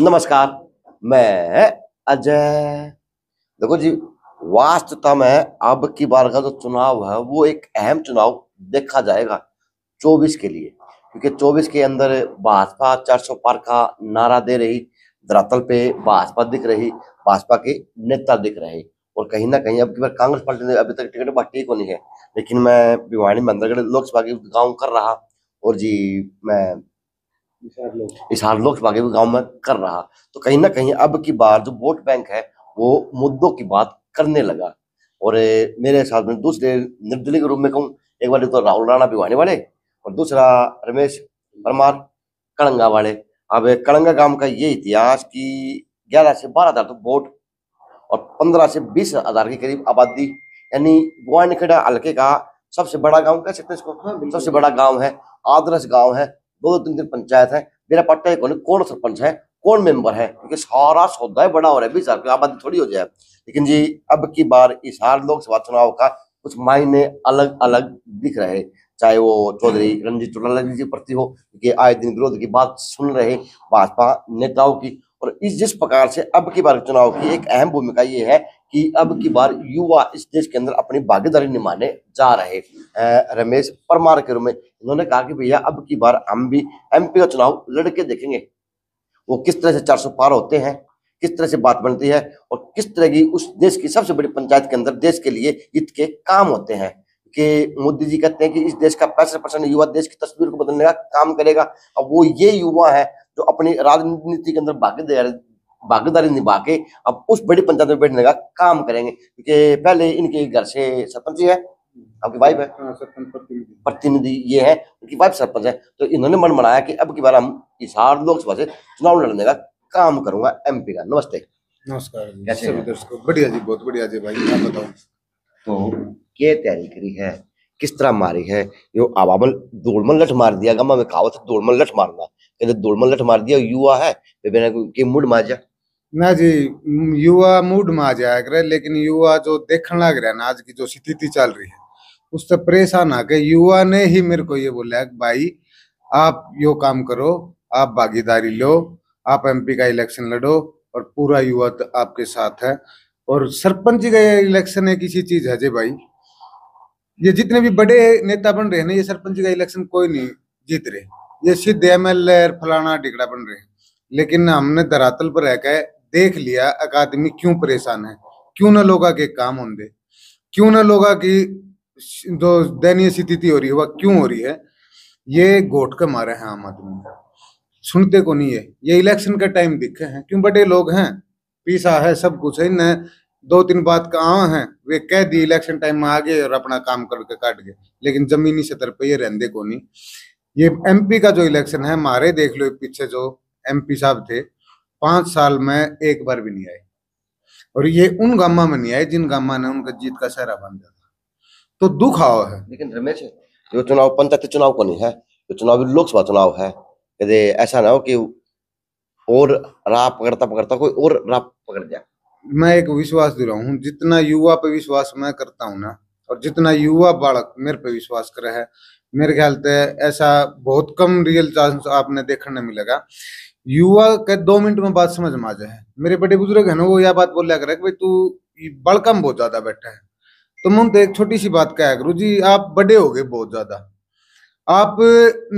नमस्कार मैं अजय देखो जी वास्तवता में अब की बार का जो चुनाव है वो एक अहम चुनाव देखा जाएगा 24 के लिए क्योंकि 24 के अंदर भाजपा चार सौ पार का नारा दे रही धरातल पे भाजपा दिख रही भाजपा के नेता दिख रहे और कहीं ना कहीं अब की बार कांग्रेस पार्टी ने अभी तक टिकट बांटी को नहीं है लेकिन मैं भिवानी मंदिर लोकसभा की गाँव कर रहा और जी मैं इशार लोकसभा के गांव में कर रहा तो कहीं ना कहीं अब की बार जो वोट बैंक है वो मुद्दों की बात करने लगा और मेरे साथ में दूसरे निर्दलीय के रूप में कहूँ एक बार तो राहुल राणा भी आने वाले और दूसरा रमेश परमार कड़ंगा वाले अब कड़ंगा गांव का ये इतिहास कि 11 से 12 हजार तो वोट और 15 से 20 हजार के करीब आबादी यानी गुआनखेड़ा हल्के का सबसे बड़ा गांव कह सकते हैं इसको हाँ, सबसे बड़ा गांव है आदर्श गांव है दो दो तीन तीन पंचायत है मेरा पट्टा एक कौन सरपंच है कौन मेंबर है क्योंकि सारा सौदा ही बड़ा हो रहा है बीस हजार आबादी थोड़ी हो जाए लेकिन जी अब की बार इस हर लोकसभा चुनाव का कुछ मायने अलग अलग दिख रहे चाहे वो चौधरी हम्म। रंजीत चौटाला जी प्रति हो क्योंकि आए दिन विरोध की बात सुन रहे भाजपा नेताओं की और इस जिस प्रकार से अब की बार चुनाव की एक अहम भूमिका ये है कि अब की बार युवा इस देश के अंदर अपनी भागीदारी निभाने जा रहे रमेश परमार के रूप में इन्होंने कहा कि भैया अब की बार हम भी एमपी का चुनाव लड़के देखेंगे वो किस तरह से चार सौ पार होते हैं किस तरह से बात बनती है और किस तरह की उस देश की सबसे बड़ी पंचायत के अंदर देश के लिए हित के काम होते हैं कि मोदी जी कहते हैं कि इस देश का पैंसठ परसेंट युवा देश की तस्वीर को बदलने का काम करेगा अब वो ये युवा है जो अपनी राजनीति के अंदर भागीदारी भागीदारी निभा के अब उस बड़ी पंचायत में बैठने का काम करेंगे क्योंकि पहले इनके घर से सरपंच है आपकी वाइफ है हाँ, प्रतिनिधि ये है उनकी वाइफ सरपंच है तो इन्होंने मन बनाया कि अब की बार हम हार लोकसभा से चुनाव लड़ने का काम करूंगा एमपी का नमस्ते नमस्कार कैसे बढ़िया जी बहुत बढ़िया जी भाई बताऊं तो ये तैयारी करी है किस तरह मारी है यो आवामल दौड़मन लठ मार दिया गा में कहावत दौड़मन लठ मारना कहते दौड़मन लठ मार दिया युवा है बेबे ने मुड मार जा ना जी युवा मूड में आ जाया करे लेकिन युवा जो देखने लग रहा है ना आज की जो स्थिति चल रही है उससे परेशान आके युवा ने ही मेरे को ये बोला है भाई आप यो काम करो आप भागीदारी लो आप एमपी का इलेक्शन लड़ो और पूरा युवा तो आपके साथ है और सरपंच का इलेक्शन एक इसी चीज है जे भाई ये जितने भी बड़े नेता बन रहे हैं ना ये सरपंच का इलेक्शन कोई नहीं जीत रहे ये सिद्ध एम एल फलाना टिकड़ा बन रहे हैं लेकिन हमने धरातल पर रहकर देख लिया अकादमी क्यों परेशान है क्यों ना लोग के काम होंगे क्यों ना लोग की जो दयनीय स्थिति हो रही है वह क्यों हो रही है ये घोट के मारे हैं आम आदमी सुनते को नहीं है ये इलेक्शन का टाइम दिखे हैं क्यों बड़े लोग हैं पीसा है सब कुछ है इन्हें दो तीन बात कहा हैं वे कह दिए इलेक्शन टाइम में आ गए और अपना काम करके काट गए लेकिन जमीनी सतर पर ये रहते को नहीं ये एमपी का जो इलेक्शन है मारे देख लो पीछे जो एमपी साहब थे पांच साल में एक बार भी नहीं आए और ये उन गामा में नहीं आए जिन गामा ने उनका जीत का सहरा बन दिया था तो दुख आओ है लेकिन रमेश जो चुनाव पंचायत तो चुनाव को नहीं है जो चुनाव लोकसभा चुनाव है यदि ऐसा ना हो कि और राह पकड़ता पकड़ता कोई और राह पकड़ जाए मैं एक विश्वास दिलाऊ हूँ जितना युवा पे विश्वास मैं करता हूँ ना और जितना युवा बालक मेरे पे विश्वास करे है मेरे ख्याल से ऐसा बहुत कम रियल चांस आपने देखने मिलेगा युवा के दो मिनट में बात समझ में आ जाए मेरे बड़े बुजुर्ग है ना वो यह बात बोलिया करे भाई तू बड़कम बहुत ज्यादा बैठा है तो मैं एक छोटी सी बात कहा गुरु जी आप बड़े हो गए बहुत ज्यादा आप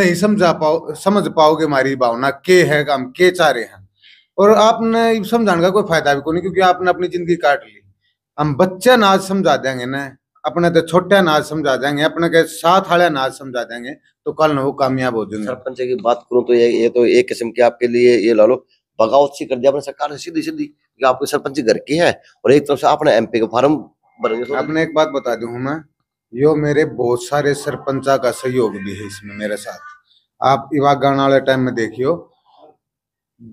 नहीं समझा पाओ समझ पाओगे हमारी भावना के है हम के चाह रहे हैं और आपने समझाने का कोई फायदा भी को नहीं क्योंकि आपने अपनी जिंदगी काट ली हम बच्चा ना आज समझा देंगे ना अपने तो छोटे अनाज समझा देंगे अपने के साथ वाले अनाज समझा देंगे तो कल वो कामयाब हो जाएंगे सरपंच की बात करूं तो ये ये तो एक किस्म की आपके लिए ये ला लो बगावत सी कर दिया अपने सरकार से सीधी सीधी कि आपके सरपंच घर की है और एक तरफ से आपने एम पी का फॉर्म भरेंगे आपने एक बात बता दू मैं यो मेरे बहुत सारे सरपंचा का सहयोग भी है इसमें मेरे साथ आप इवा गाने वाले टाइम में देखियो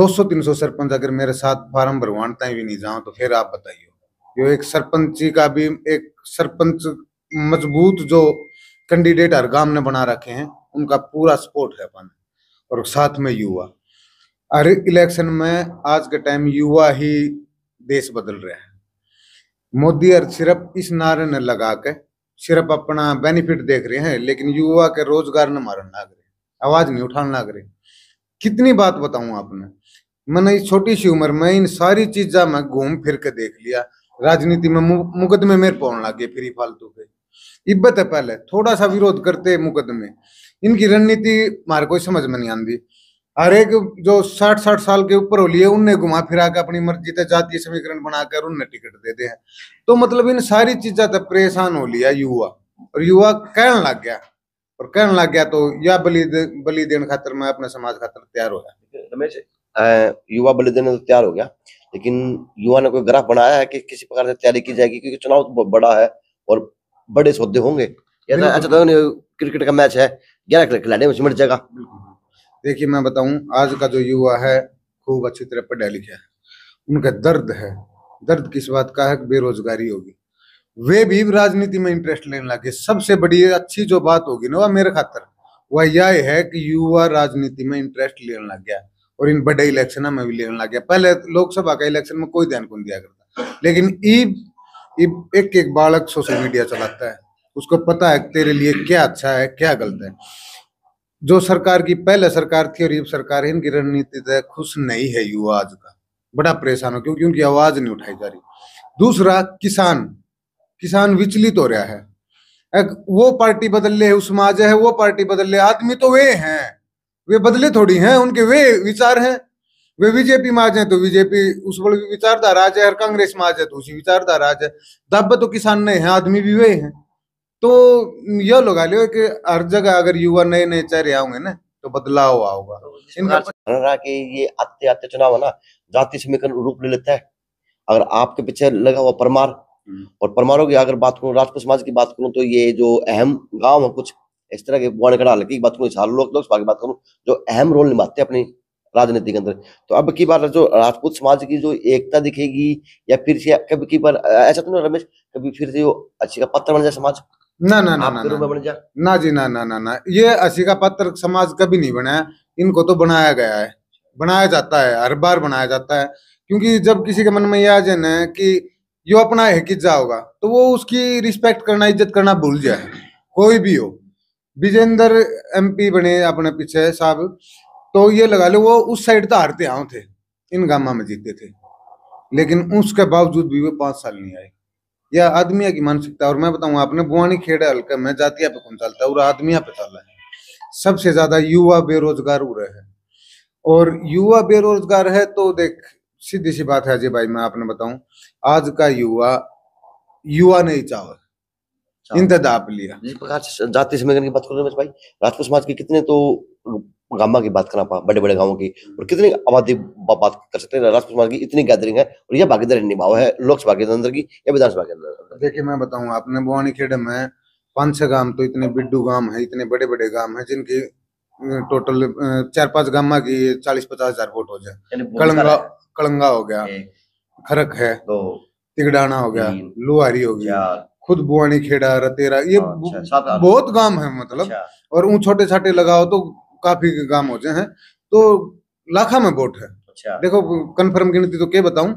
200-300 सरपंच अगर मेरे साथ फार्म भरवान भी नहीं जाओ तो फिर आप बताइए जो एक जी का भी एक सरपंच मजबूत जो कैंडिडेट हर गांव ने बना रखे हैं उनका पूरा सपोर्ट है अपन और साथ में युवा हर इलेक्शन में आज के टाइम युवा ही देश बदल रहे हैं मोदी और सिर्फ इस नारे ने लगा के सिर्फ अपना बेनिफिट देख रहे हैं लेकिन युवा के रोजगार न मारन लाग रहे आवाज नहीं उठान लाग रहे कितनी बात बताऊं आपने मैंने छोटी सी उम्र में इन सारी चीजा में घूम फिर के देख लिया राजनीति में मुकदमे मेरे पौन लगे फ्री फालतू के इब्बत है पहले थोड़ा सा विरोध करते मुकदमे इनकी रणनीति मार कोई समझ में नहीं आती हर एक जो साठ साठ साल के ऊपर हो लिए उनने घुमा फिरा कर अपनी मर्जी से जातीय समीकरण बनाकर उनने टिकट देते हैं तो मतलब इन सारी चीजा तक परेशान हो लिया युवा और युवा कहने लग गया और कहने लग गया तो या बलि दे, बलि देने खातर मैं अपने समाज खातर तैयार हो गया रमेश युवा बलिदान तो तैयार हो गया लेकिन युवा ने कोई ग्राफ बनाया है कि किसी प्रकार से तैयारी की जाएगी क्योंकि चुनाव तो बड़ा है और बड़े सौदे होंगे अच्छा तो, तो क्रिकेट का मैच है ग्यारह खिलाड़ी में सिमट जाएगा देखिए मैं बताऊं आज का जो युवा है खूब अच्छी तरह पढ़ा लिखा है उनका दर्द है दर्द किस बात का है बेरोजगारी होगी वे भी राजनीति में इंटरेस्ट लेने लगे सबसे बड़ी अच्छी जो बात होगी ना वह मेरे खातर वह यह है कि युवा राजनीति में इंटरेस्ट लेने लग गया और इन बड़े इलेक्शन में भी लेने लग गया पहले लोकसभा का इलेक्शन में कोई ध्यान कौन दिया करता लेकिन ईब एक एक बालक सोशल मीडिया चलाता है उसको पता है तेरे लिए क्या अच्छा है क्या गलत है जो सरकार की पहले सरकार थी और ये सरकार है इनकी रणनीति से तो खुश नहीं है युवा आज का बड़ा परेशान हो क्योंकि उनकी आवाज नहीं उठाई जा रही दूसरा किसान किसान विचलित हो रहा है एक वो पार्टी बदल ले समाज है वो पार्टी बदल ले आदमी तो वे हैं वे बदले थोड़ी हैं उनके वे विचार हैं वे बीजेपी में आ जाए तो बीजेपी उस बड़े विचारधारा आ जाए और कांग्रेस में आ जाए तो उसी विचारधारा आ जाए दब तो किसान नहीं है आदमी भी वे हैं तो यह लगा लियो कि हर जगह अगर युवा नए नए चेहरे आओगे ना तो बदलाव आओगा तो इनका के ये आते आते चुनाव है ना जाति समीकरण रूप ले लेता है अगर आपके पीछे लगा हुआ परमार हम्म। और परमारों की अगर बात करूँ राजपूत समाज की बात करूँ तो ये जो अहम गांव है कुछ इस तरह के वाण कड़ा हल्की बात करूँ सारे लोग लोकसभा की बात करूँ जो अहम रोल निभाते हैं अपनी राजनीति के अंदर तो अब की बार जो राजपूत समाज की जो एकता दिखेगी या फिर से कभी की बार ऐसा तो नहीं रमेश कभी फिर से वो अच्छी का पत्र बन जाए समाज ना ना ना ना ना, ना ना जी ना ना ना ना ये अच्छी का पत्र समाज कभी नहीं बनाया इनको तो बनाया गया है बनाया जाता है हर बार बनाया जाता है क्योंकि जब किसी के मन में यह आ जाए ना कि यो अपना हिकिजा होगा तो वो उसकी रिस्पेक्ट करना इज्जत करना भूल जाए कोई भी हो विजेंद्र एमपी बने अपने पीछे साहब तो ये लगा लो वो उस साइड तो हारते आओ थे इन गामा में जीते थे लेकिन उसके बावजूद भी वो पांच साल नहीं आए यह आदमिया की मानसिकता और मैं बताऊं आपने बुआनी खेड़े हल्के में जातिया पे कौन चलता है और आदमिया पे चल रहा है सबसे ज्यादा युवा बेरोजगार हो रहे और युवा बेरोजगार है तो देख सीधी सी बात है अजय भाई मैं आपने बताऊं आज का युवा युवा नहीं चाह इंतदाप लिया जिस प्रकार जाति समीकरण की बात कर रहे भाई राजपूत समाज के कितने तो गामा की बात करना पा बड़े बड़े गांवों की और कितनी आबादी बा, बात कर सकते हैं राजपूत समाज की इतनी गैदरिंग है और यह भागीदारी निभाव है लोकसभा के अंदर की या विधानसभा के अंदर देखिए मैं बताऊं आपने बुआनी खेड़े में पांच छह गांव तो इतने बिड्डू गांव है इतने बड़े बड़े गांव है जिनकी टोटल चार पांच गामा की चालीस पचास हजार वोट हो जाए कलंगा कलंगा हो गया खरक है तो तिगड़ाना हो गया लुहारी हो गया खुद बुआनी खेड़ा रतेरा ये हाँ, अच्छा, बहुत गांव है मतलब अच्छा। और ऊ छोटे छाटे लगाओ तो काफी गांव होते हैं तो लाखा में वोट है अच्छा। देखो कन्फर्म गिनती तो क्या बताऊं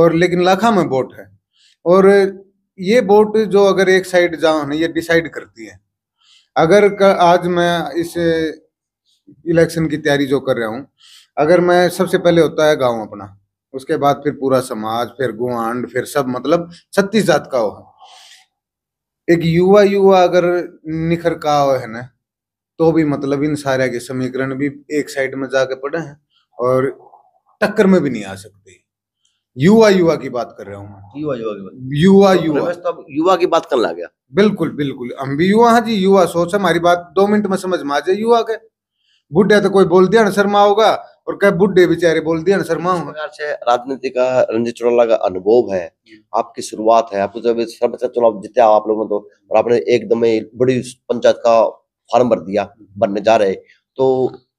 और लेकिन लाखा में वोट है और ये वोट जो अगर एक साइड जाओ ना ये डिसाइड करती है अगर आज मैं इस इलेक्शन की तैयारी जो कर रहा हूँ अगर मैं सबसे पहले होता है गांव अपना उसके बाद फिर पूरा समाज फिर गुआंड फिर सब मतलब छत्तीस जात का हो एक युवा युवा अगर निखर का हो है ना तो भी मतलब इन सारे के समीकरण भी एक साइड में जाके पड़े हैं और टक्कर में भी नहीं आ सकते युवा युवा की बात कर रहा हूँ युवा युवा की बात युवा तो युवा तो अब युवा की बात कर ला गया बिल्कुल बिल्कुल हम भी युवा हैं जी युवा सोच हमारी बात दो मिनट में समझ में आ जाए युवा के बुढ़े तो कोई बोल दिया शर्मा होगा और क्या बुढ़े बेचारे बोल दिया ना शर्मा से राजनीति का रंजित चौटाला का अनुभव है आपकी शुरुआत है आपको जब सर्वोच्च चुनाव जीते आप लोगों तो और आपने एकदम बड़ी पंचायत का फॉर्म भर दिया बनने जा रहे तो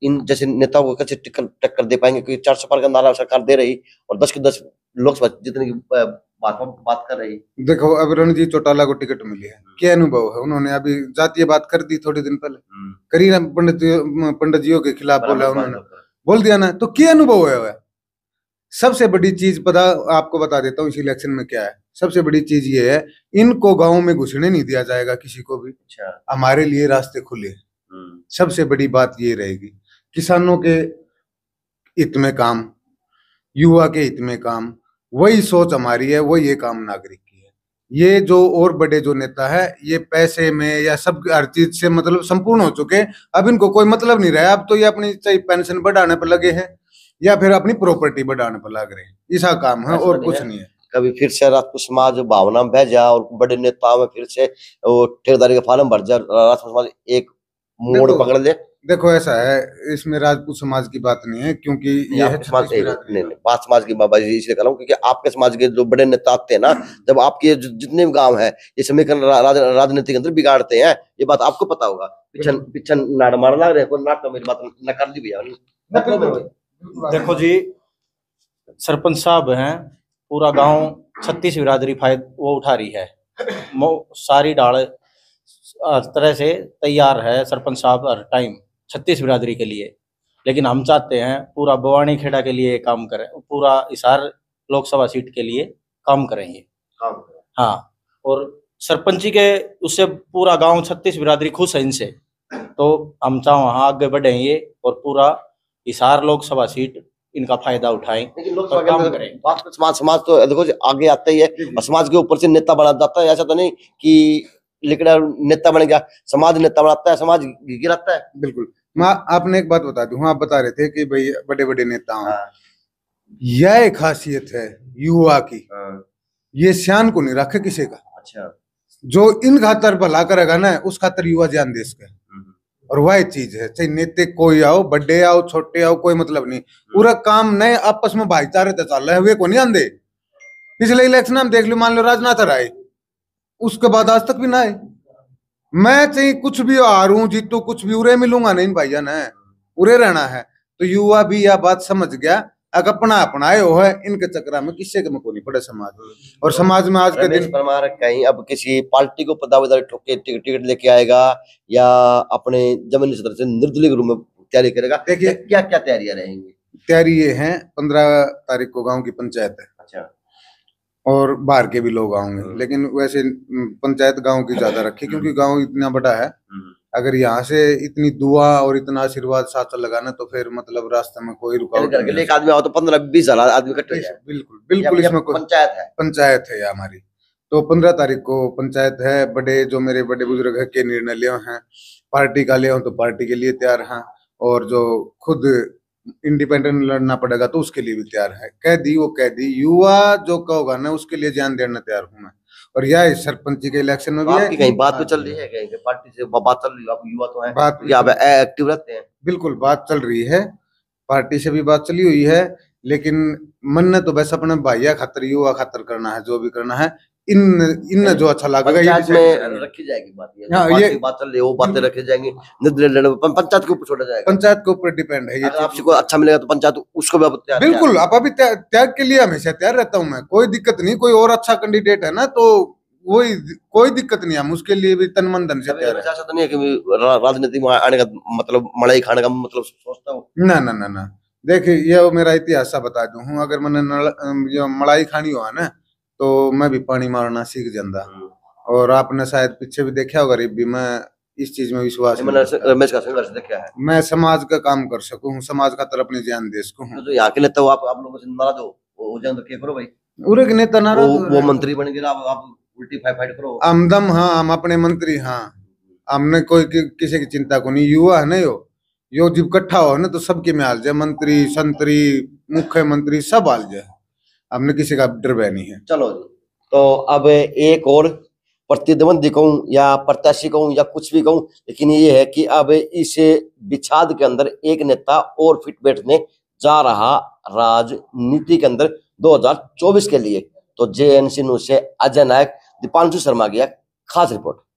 इन जैसे नेताओं को कैसे टक्कर दे पाएंगे क्योंकि चार सौ का नारा सरकार दे रही और दस के दस लोकसभा जितने की बात बात कर रही देखो अब रणजीत चौटाला को टिकट मिली है हम्म। क्या अनुभव है उन्होंने अभी जातीय बात कर दी थोड़े दिन पहले हम्म। करीना पंडित पंडित जीओ के खिलाफ बोला उन्होंने बोल दिया ना तो क्या अनुभव है सबसे बड़ी चीज पता आपको बता देता हूँ इस इलेक्शन में क्या है सबसे बड़ी चीज ये है इनको गाँव में घुसने नहीं दिया जाएगा किसी को भी अच्छा। हमारे लिए रास्ते खुले हम्म। सबसे बड़ी बात ये रहेगी किसानों के हित में काम युवा के हित में काम वही सोच हमारी है वही ये काम नागरिक ये जो और बड़े जो नेता है ये पैसे में या सब हर चीज से मतलब संपूर्ण हो चुके अब इनको कोई मतलब नहीं रहा अब तो ये अपनी चाहे पेंशन बढ़ाने पर लगे हैं या फिर अपनी प्रॉपर्टी बढ़ाने पर लग रहे हैं ऐसा काम है और कुछ नहीं है कभी फिर से रात समाज भावना बह जा और बड़े नेताओं में फिर से ठेकेदारी का फार्म भर जा रात समाज एक मोड़ पकड़ ले देखो ऐसा है इसमें राजपूत समाज की बात नहीं है क्योंकि ये है समाज नहीं नहीं बात समाज की बाबा इसलिए कर क्योंकि आपके समाज के जो बड़े नेता आते हैं ना जब आपके जितने भी गांव है ये समीकरण राजनीतिक अंदर बिगाड़ते हैं ये बात आपको पता होगा पिछन पिछन नाड़ मार लग रहे नाटक मेरी बात न कर दी भैया देखो जी सरपंच साहब हैं पूरा गाँव छत्तीस बिरादरी फायद वो उठा रही है सारी डाल तरह से तैयार है सरपंच साहब हर टाइम छत्तीस बिरादरी के लिए लेकिन हम चाहते हैं पूरा बवानी खेड़ा के लिए काम करें पूरा इसार लोकसभा सीट के लिए काम करेंगे हाँ और सरपंची के उससे पूरा गांव छत्तीस बिरादरी खुश है इनसे तो हम चाहो वहाँ आगे बढ़ेंगे और पूरा हिसार लोकसभा सीट इनका फायदा उठाएं तो समाज समाज तो देखो आगे आता ही है समाज के ऊपर से नेता बना जाता है ऐसा तो नहीं की लेकिन नेता बन गया समाज नेता बनाता है समाज गिराता है बिल्कुल मैं आपने एक बात बता दी हूँ आप बता रहे थे कि भाई बड़े बड़े नेताओं हाँ। यह खासियत है युवा की हाँ। ये सियान को नहीं रखे किसी का अच्छा जो इन खातर भला करेगा ना उस खातर युवा जान देश का हम्म। और वह चीज है चाहे नेते कोई आओ बड़े आओ छोटे आओ कोई मतलब नहीं हम्म। पूरा काम नए आपस में भाईचारे तो चल रहे हुए को नहीं आंदे पिछले इलेक्शन हम देख लो मान लो राजनाथ राय उसके बाद आज तक भी ना आए मैं चाहे कुछ भी हारू जीतू कुछ भी उरे मिलूंगा नहीं भाई है उरे रहना है तो युवा भी यह बात समझ गया अगर अपना अपना हो है इनके चक्रा में किसी के मको नहीं पड़े समाज और समाज में आज के दिन परमार कहीं अब किसी पार्टी को पदावेदारी ठोके टिकट लेके आएगा या अपने जमीन सदर से निर्दलीय रूप में तैयारी करेगा देखिए क्या क्या तैयारियां रहेंगी तैयारी ये है पंद्रह तारीख को गाँव की पंचायत है अच्छा और बाहर के भी लोग आओगे हाँ। लेकिन वैसे पंचायत गांव की ज्यादा रखी क्योंकि हाँ। गांव इतना बड़ा है हाँ। अगर यहाँ से इतनी दुआ और इतना आशीर्वाद साथ लगाना तो फिर मतलब रास्ते में कोई रुकावट एक आदमी आओ तो पंद्रह बीस हजार आदमी इकट्ठे बिल्कुल बिल्कुल इसमें पंचायत है पंचायत है हमारी तो पंद्रह तारीख को पंचायत है बड़े जो मेरे बड़े बुजुर्ग है के निर्णय लिए हैं पार्टी का ले तो पार्टी के लिए तैयार हैं और जो खुद इंडिपेंडेंट लड़ना पड़ेगा तो उसके लिए भी तैयार है कैदी वो कैदी युवा जो कहोगा ना उसके लिए जान देना तैयार हूँ मैं और यह सरपंच के इलेक्शन में भी है कहीं बात तो हाँ, चल रही है कहीं पार्टी से बात चल रही है युवा तो है बात एक्टिव रहते हैं बिल्कुल बात चल रही है पार्टी से भी बात चली हुई है लेकिन मन ने तो वैसे अपने भाइया खातर युवा खातर करना है जो भी करना है इन इन ने जो अच्छा लगा ये रखी जाएगी बात ये हाँ, ये बात चल रही है वो बातें रखे जाएंगे रखी जाएंगी पंचायत के ऊपर छोड़ा जाएगा पंचायत के ऊपर डिपेंड है ये आपसे कोई अच्छा मिलेगा तो पंचायत उसको भी तैयार बिल्कुल आप अभी त्याग के लिए हमेशा तैयार रहता हूँ मैं कोई दिक्कत नहीं कोई और अच्छा कैंडिडेट है ना तो वही कोई दिक्कत नहीं हम उसके लिए भी तन मन धन से तैयार है ऐसा तो नहीं है कि राजनीति में आने का मतलब मलाई खाने का मतलब सोचता हूँ ना ना ना ना देखिए ये मेरा इतिहास बता दूं अगर मैंने मलाई खानी हुआ ना तो मैं भी पानी मारना सीख जाता हाँ। और आपने शायद पीछे भी देखा होगा गरीबी मैं इस चीज में विश्वास मैं, समाज का काम कर सकूं समाज का तरफ अपनी ज्ञान दे सकू तो यहाँ के नेता आप आप उरे के नेता वो, वो मंत्री बन गया आप आप उल्टी फाइट करो हाँ हम अपने मंत्री हाँ हमने कोई कि, किसी की चिंता को नहीं युवा है ना यो यो जब इकट्ठा हो ना तो सबके में आल जाए मंत्री संतरी मुख्यमंत्री सब आल जाए हमने किसी का डरवाया नहीं है चलो जी तो अब एक और प्रतिद्वंदी कहूँ या प्रत्याशी कहूँ या कुछ भी कहूँ लेकिन ये है कि अब इस बिछाद के अंदर एक नेता और फिट बैठने जा रहा राजनीति के अंदर 2024 के लिए तो जे एन सी न्यूज से अजय नायक दीपांशु शर्मा की खास रिपोर्ट